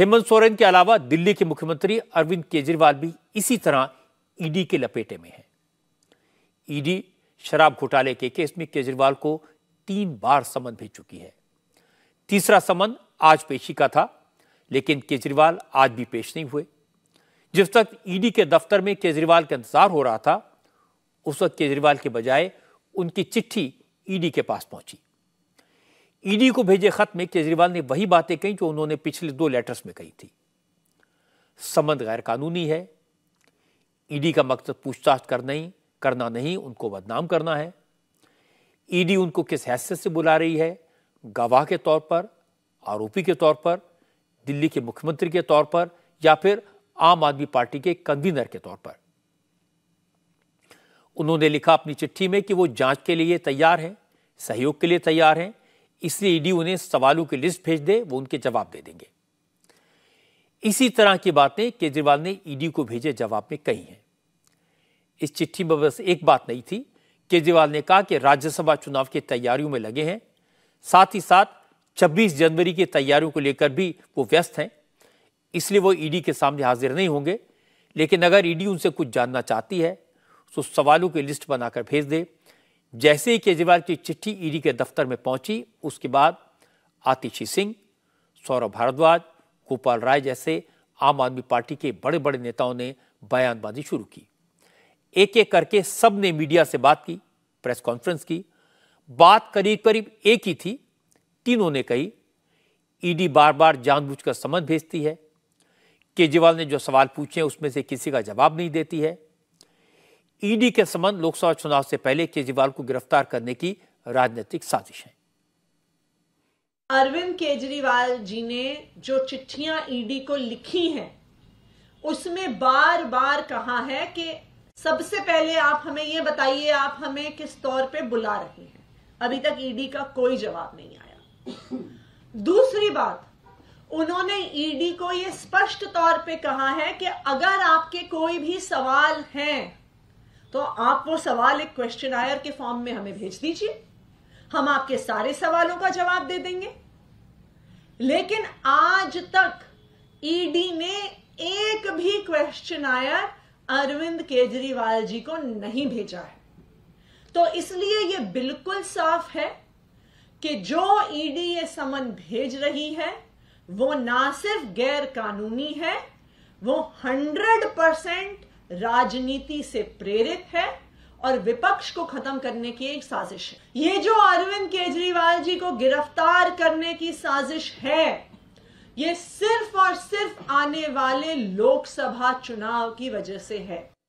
हेमंत सोरेन के अलावा दिल्ली के मुख्यमंत्री अरविंद केजरीवाल भी इसी तरह ईडी के लपेटे में हैं ईडी शराब घोटाले के केस में केजरीवाल को तीन बार समन भेज चुकी है तीसरा समन आज पेशी का था लेकिन केजरीवाल आज भी पेश नहीं हुए जिस तक ईडी के दफ्तर में केजरीवाल का इंतजार हो रहा था उस वक्त केजरीवाल के बजाय उनकी चिट्ठी ईडी के पास पहुंची ईडी को भेजे खत में केजरीवाल ने वही बातें कही जो उन्होंने पिछले दो लेटर्स में कही थी संबंध गैर कानूनी है ईडी का मकसद पूछताछ कर नहीं करना नहीं उनको बदनाम करना है ईडी उनको किस हैसियत से बुला रही है गवाह के तौर पर आरोपी के तौर पर दिल्ली के मुख्यमंत्री के तौर पर या फिर आम आदमी पार्टी के कन्वीनर के तौर पर उन्होंने लिखा अपनी चिट्ठी में कि वो जांच के लिए तैयार हैं सहयोग के लिए तैयार हैं इसलिए ईडी उन्हें सवालों की लिस्ट भेज दे वो उनके जवाब दे देंगे इसी तरह की बातें केजरीवाल ने ईडी को भेजे जवाब में कही हैं इस चिट्ठी में बस एक बात नहीं थी केजरीवाल ने कहा कि राज्यसभा चुनाव की तैयारियों में लगे हैं साथ ही साथ 26 जनवरी की तैयारियों को लेकर भी वो व्यस्त हैं इसलिए वो ईडी के सामने हाजिर नहीं होंगे लेकिन अगर ईडी उनसे कुछ जानना चाहती है तो सवालों की लिस्ट बनाकर भेज दे जैसे ही केजरीवाल की चिट्ठी ईडी के दफ्तर में पहुंची उसके बाद आतिशी सिंह सौरभ भारद्वाज गोपाल राय जैसे आम आदमी पार्टी के बड़े बड़े नेताओं ने बयानबाजी शुरू की एक एक करके सब ने मीडिया से बात की प्रेस कॉन्फ्रेंस की बात करीब करीब एक ही थी तीनों ने कही ईडी बार बार जानबूझकर समन भेजती है केजरीवाल ने जो सवाल पूछे उसमें से किसी का जवाब नहीं देती है ईडी के संबंध लोकसभा चुनाव से पहले केजरीवाल को गिरफ्तार करने की राजनीतिक साजिश है अरविंद केजरीवाल जी ने जो चिट्ठियां ईडी को लिखी हैं उसमें बार बार कहा है कि सबसे पहले आप हमें ये बताइए आप हमें किस तौर पे बुला रहे हैं अभी तक ईडी का कोई जवाब नहीं आया दूसरी बात उन्होंने ईडी को यह स्पष्ट तौर पे कहा है कि अगर आपके कोई भी सवाल हैं तो आप वो सवाल एक क्वेश्चन आयर के फॉर्म में हमें भेज दीजिए हम आपके सारे सवालों का जवाब दे देंगे लेकिन आज तक ईडी e ने एक भी क्वेश्चन आयर अरविंद केजरीवाल जी को नहीं भेजा है तो इसलिए ये बिल्कुल साफ है कि जो ईडी e ये समन भेज रही है वो ना सिर्फ गैर कानूनी है वो हंड्रेड परसेंट राजनीति से प्रेरित है और विपक्ष को खत्म करने की एक साजिश है ये जो अरविंद केजरीवाल जी को गिरफ्तार करने की साजिश है ये सिर्फ और सिर्फ आने वाले लोकसभा चुनाव की वजह से है